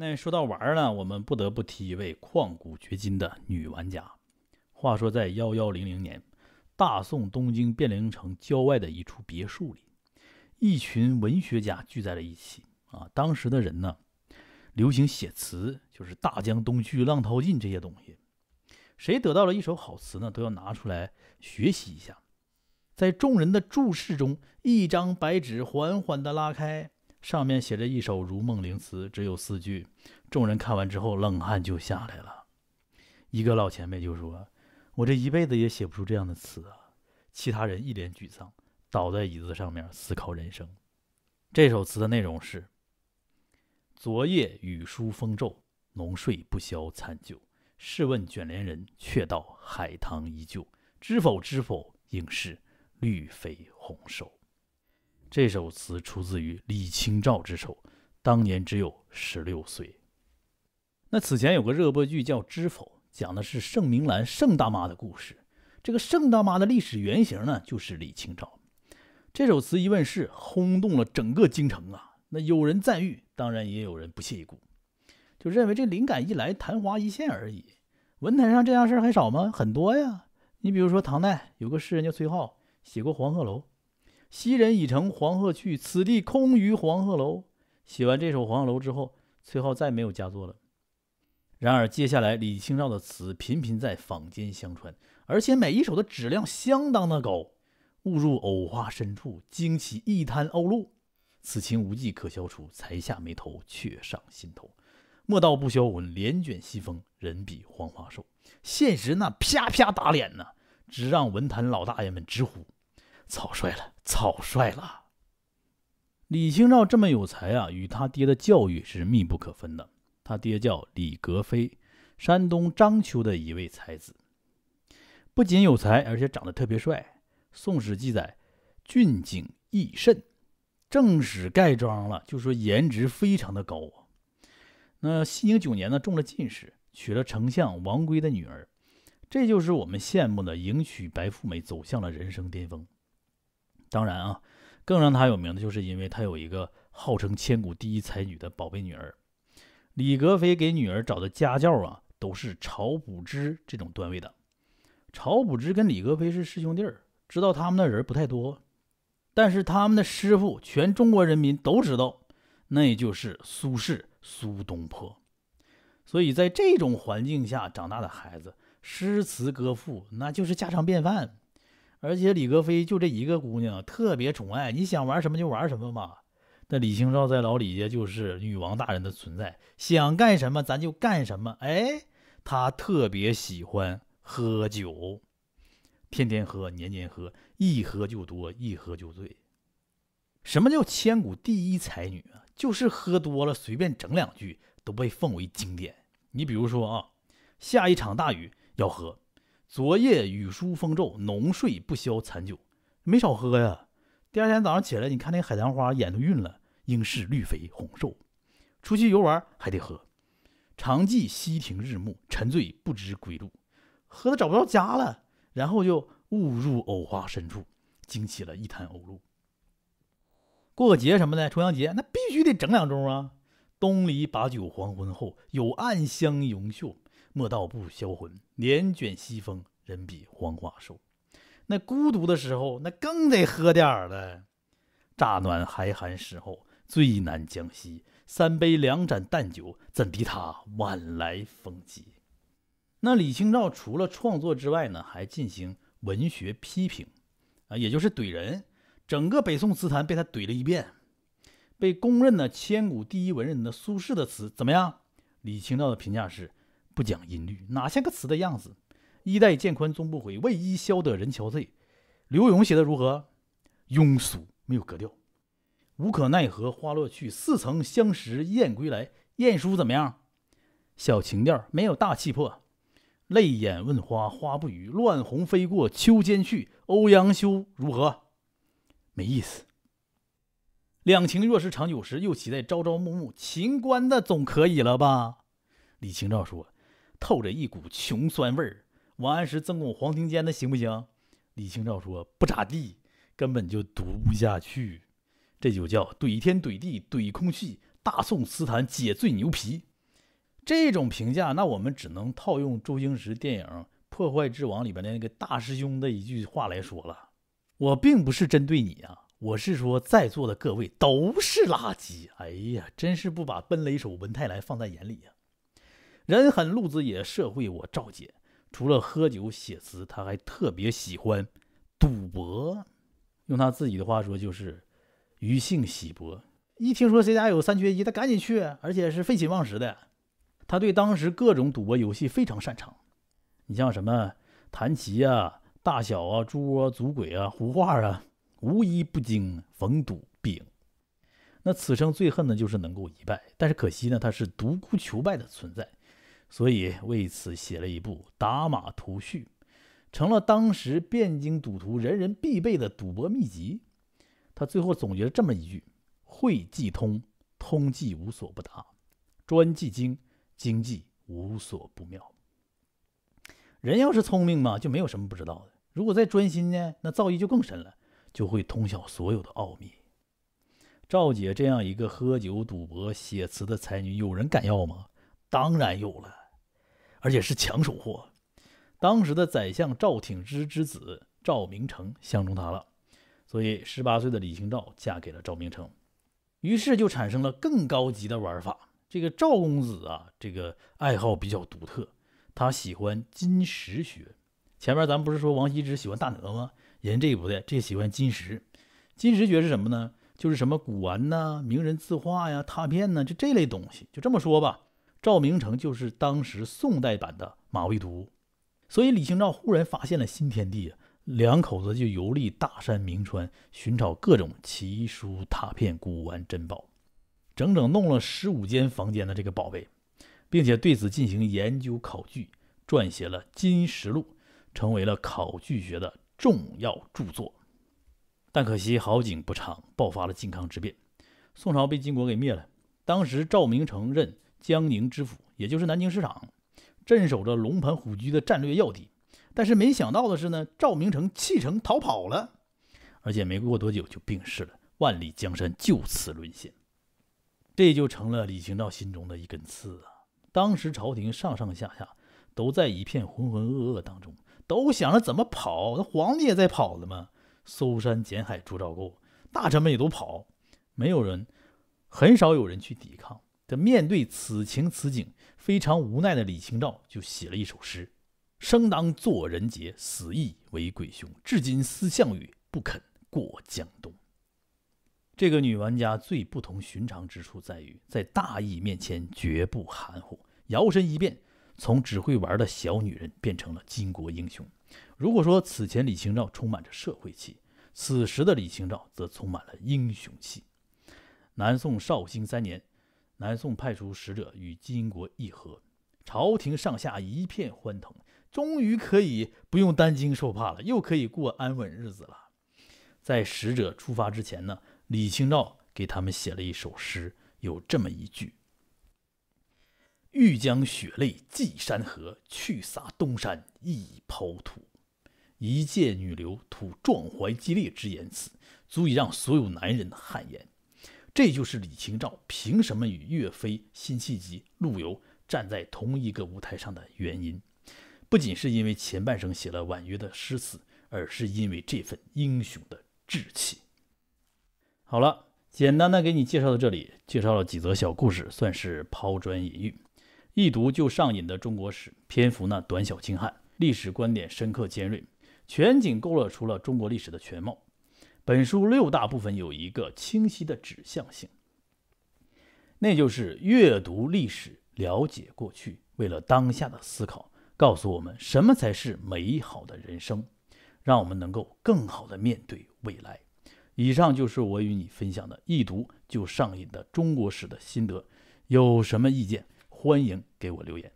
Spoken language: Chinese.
那说到玩呢，我们不得不提一位旷古绝今的女玩家。话说在幺幺零零年，大宋东京汴梁城郊外的一处别墅里，一群文学家聚在了一起。啊，当时的人呢，流行写词，就是“大江东去，浪淘尽”这些东西。谁得到了一首好词呢，都要拿出来学习一下。在众人的注视中，一张白纸缓缓地拉开。上面写着一首《如梦令》词，只有四句。众人看完之后，冷汗就下来了。一个老前辈就说：“我这一辈子也写不出这样的词啊！”其他人一脸沮丧，倒在椅子上面思考人生。这首词的内容是：“昨夜雨疏风骤，浓睡不消残酒。试问卷帘人，却道海棠依旧。知否，知否？应是绿肥红瘦。”这首词出自于李清照之手，当年只有十六岁。那此前有个热播剧叫《知否》，讲的是盛明兰盛大妈的故事。这个盛大妈的历史原型呢，就是李清照。这首词一问世，轰动了整个京城啊！那有人赞誉，当然也有人不屑一顾，就认为这灵感一来，昙花一现而已。文坛上这样事儿少吗？很多呀！你比如说唐代有个诗人叫崔颢，写过《黄鹤楼》。昔人已乘黄鹤去，此地空余黄鹤楼。写完这首《黄鹤楼》之后，崔颢再没有佳作了。然而，接下来李清照的词频频在坊间相传，而且每一首的质量相当的高。误入藕花深处，惊起一滩鸥鹭。此情无计可消除，才下眉头，却上心头。莫道不销魂，帘卷西风，人比黄花瘦。现实那啪啪打脸呢，直让文坛老大爷们直呼。草率了，草率了。李清照这么有才啊，与他爹的教育是密不可分的。他爹叫李格非，山东章丘的一位才子，不仅有才，而且长得特别帅。《宋史》记载：“俊景逸甚”，正史盖章了，就说颜值非常的高啊。那熙宁九年呢，中了进士，娶了丞相王珪的女儿，这就是我们羡慕的迎娶白富美，走向了人生巅峰。当然啊，更让他有名的就是因为他有一个号称千古第一才女的宝贝女儿。李格非给女儿找的家教啊，都是晁补之这种段位的。晁补之跟李格非是师兄弟儿，知道他们的人不太多，但是他们的师傅全中国人民都知道，那就是苏轼，苏东坡。所以在这种环境下长大的孩子，诗词歌赋那就是家常便饭。而且李格非就这一个姑娘，特别宠爱，你想玩什么就玩什么嘛。那李清照在老李家就是女王大人的存在，想干什么咱就干什么。哎，她特别喜欢喝酒，天天喝，年年喝，一喝就多，一喝就醉。什么叫千古第一才女啊？就是喝多了随便整两句都被奉为经典。你比如说啊，下一场大雨要喝。昨夜雨疏风骤，浓睡不消残酒，没少喝呀。第二天早上起来，你看那海棠花眼都晕了，应是绿肥红瘦。出去游玩还得喝，常记溪亭日暮，沉醉不知归路，喝的找不着家了，然后就误入藕花深处，惊起了一滩鸥鹭。过个节什么的，重阳节那必须得整两盅啊。东篱把酒黄昏后，有暗香盈袖。莫道不销魂，帘卷西风，人比黄花瘦。那孤独的时候，那更得喝点儿了。乍暖还寒时候，最难将息。三杯两盏淡酒，怎敌他晚来风急？那李清照除了创作之外呢，还进行文学批评，啊，也就是怼人。整个北宋词坛被他怼了一遍。被公认的千古第一文人的苏轼的词怎么样？李清照的评价是。不讲音律，哪像个词的样子？衣带渐宽终不悔，为伊消得人憔悴。柳永写的如何？庸俗，没有格调。无可奈何花落去，似曾相识燕归来。晏殊怎么样？小情调，没有大气魄。泪眼问花花不语，乱红飞过秋千去。欧阳修如何？没意思。两情若是长久时，又岂在朝朝暮暮？秦观的总可以了吧？李清照说。透着一股穷酸味儿，王安石、赠巩、黄庭坚的行不行？李清照说不咋地，根本就读不下去。这就叫怼天怼地怼空气。大宋词坛解最牛皮，这种评价，那我们只能套用周星驰电影《破坏之王》里边的那个大师兄的一句话来说了：我并不是针对你啊，我是说在座的各位都是垃圾。哎呀，真是不把奔雷手文泰来放在眼里呀！人狠路子野，社会我赵姐除了喝酒写词，他还特别喜欢赌博。用他自己的话说，就是“余性喜博”。一听说谁家有三缺一，他赶紧去，而且是废寝忘食的。他对当时各种赌博游戏非常擅长，你像什么弹棋啊、大小啊、猪窝、赌鬼啊、胡话啊，无一不精。逢赌必赢。那此生最恨的就是能够一败，但是可惜呢，他是独孤求败的存在。所以为此写了一部《打马图序》，成了当时汴京赌徒人人必备的赌博秘籍。他最后总结了这么一句：“会即通，通即无所不达；专即精，精即无所不妙。”人要是聪明嘛，就没有什么不知道的。如果再专心呢，那造诣就更深了，就会通晓所有的奥秘。赵姐这样一个喝酒、赌博、写词的才女，有人敢要吗？当然有了。而且是抢手货。当时的宰相赵挺之之子赵明诚相中他了，所以十八岁的李清照嫁给了赵明诚。于是就产生了更高级的玩法。这个赵公子啊，这个爱好比较独特，他喜欢金石学。前面咱不是说王羲之喜欢大鹅吗？人这不对，这喜欢金石。金石学是什么呢？就是什么古玩呐、名人字画呀、拓片呐，就这类东西。就这么说吧。赵明诚就是当时宋代版的马未都，所以李清照忽然发现了新天地，两口子就游历大山名川，寻找各种奇书、拓片、古玩珍宝，整整弄了十五间房间的这个宝贝，并且对此进行研究考据，撰写了《金石录》，成为了考据学的重要著作。但可惜好景不长，爆发了靖康之变，宋朝被金国给灭了。当时赵明诚任江宁知府，也就是南京市长，镇守着龙盘虎踞的战略要地。但是没想到的是呢，赵明诚弃城逃跑了，而且没过多久就病逝了，万里江山就此沦陷。这就成了李清照心中的一根刺啊！当时朝廷上上下下都在一片浑浑噩噩当中，都想着怎么跑。那皇帝也在跑了吗？搜山捡海捉赵构，大臣们也都跑，没有人，很少有人去抵抗。这面对此情此景，非常无奈的李清照就写了一首诗：“生当作人杰，死亦为鬼雄。至今思项羽，不肯过江东。”这个女玩家最不同寻常之处在于，在大义面前绝不含糊，摇身一变，从只会玩的小女人变成了巾帼英雄。如果说此前李清照充满着社会气，此时的李清照则充满了英雄气。南宋绍兴三年。南宋派出使者与金国议和，朝廷上下一片欢腾，终于可以不用担惊受怕了，又可以过安稳日子了。在使者出发之前呢，李清照给他们写了一首诗，有这么一句：“欲将血泪寄山河，去洒东山一抔土。”一介女流吐壮怀激烈之言辞，足以让所有男人汗颜。这就是李清照凭什么与岳飞、辛弃疾、陆游站在同一个舞台上的原因，不仅是因为前半生写了婉约的诗词，而是因为这份英雄的志气。好了，简单的给你介绍到这里，介绍了几则小故事，算是抛砖引玉。一读就上瘾的中国史，篇幅呢短小精悍，历史观点深刻尖锐，全景勾勒出了中国历史的全貌。本书六大部分有一个清晰的指向性，那就是阅读历史，了解过去，为了当下的思考，告诉我们什么才是美好的人生，让我们能够更好的面对未来。以上就是我与你分享的“一读就上瘾”的中国史的心得，有什么意见，欢迎给我留言。